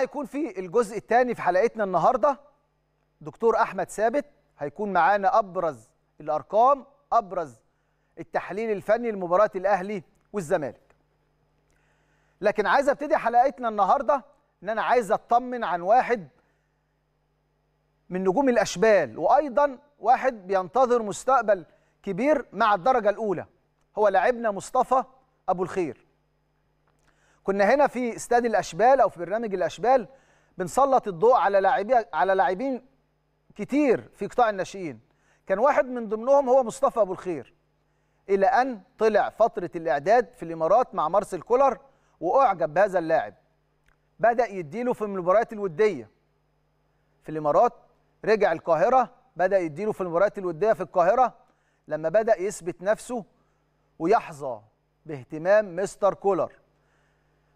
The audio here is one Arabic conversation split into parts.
هيكون في الجزء الثاني في حلقتنا النهارده دكتور احمد ثابت هيكون معانا ابرز الارقام ابرز التحليل الفني لمباراه الاهلي والزمالك لكن عايز ابتدي حلقتنا النهارده ان انا عايز اطمن عن واحد من نجوم الاشبال وايضا واحد بينتظر مستقبل كبير مع الدرجه الاولى هو لاعبنا مصطفى ابو الخير كنا هنا في استاد الاشبال او في برنامج الاشبال بنسلط الضوء على لاعبي على لاعبين كتير في قطاع الناشئين كان واحد من ضمنهم هو مصطفى ابو الخير الى ان طلع فتره الاعداد في الامارات مع مارسيل كولر واعجب بهذا اللاعب بدا يديله في المباريات الوديه في الامارات رجع القاهره بدا يديله في المباريات الوديه في القاهره لما بدا يثبت نفسه ويحظى باهتمام مستر كولر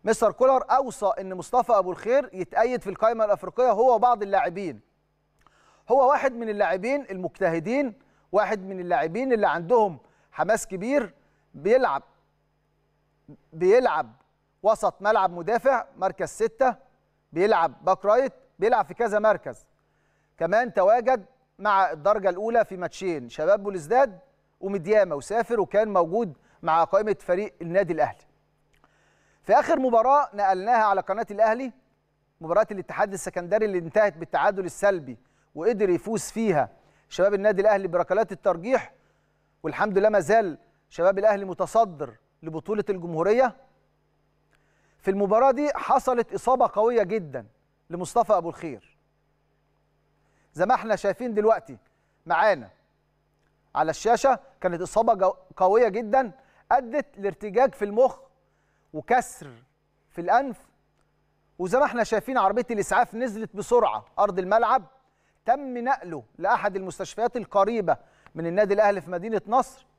مستر كولر اوصى ان مصطفى ابو الخير يتأيد في القائمه الافريقيه هو وبعض اللاعبين هو واحد من اللاعبين المجتهدين واحد من اللاعبين اللي عندهم حماس كبير بيلعب بيلعب وسط ملعب مدافع مركز ستة بيلعب باك رايت بيلعب في كذا مركز كمان تواجد مع الدرجة الأولى في ماتشين شباب بولزداد ومديامة وسافر وكان موجود مع قائمة فريق النادي الأهلي في اخر مباراه نقلناها على قناه الاهلي مباراه الاتحاد السكندري اللي انتهت بالتعادل السلبي وقدر يفوز فيها شباب النادي الاهلي بركلات الترجيح والحمد لله ما زال شباب الاهلي متصدر لبطوله الجمهوريه في المباراه دي حصلت اصابه قويه جدا لمصطفى ابو الخير زي ما احنا شايفين دلوقتي معانا على الشاشه كانت اصابه قويه جدا ادت لارتجاج في المخ وكسر في الانف وزي ما احنا شايفين عربيه الاسعاف نزلت بسرعه ارض الملعب تم نقله لاحد المستشفيات القريبه من النادي الاهلي في مدينه نصر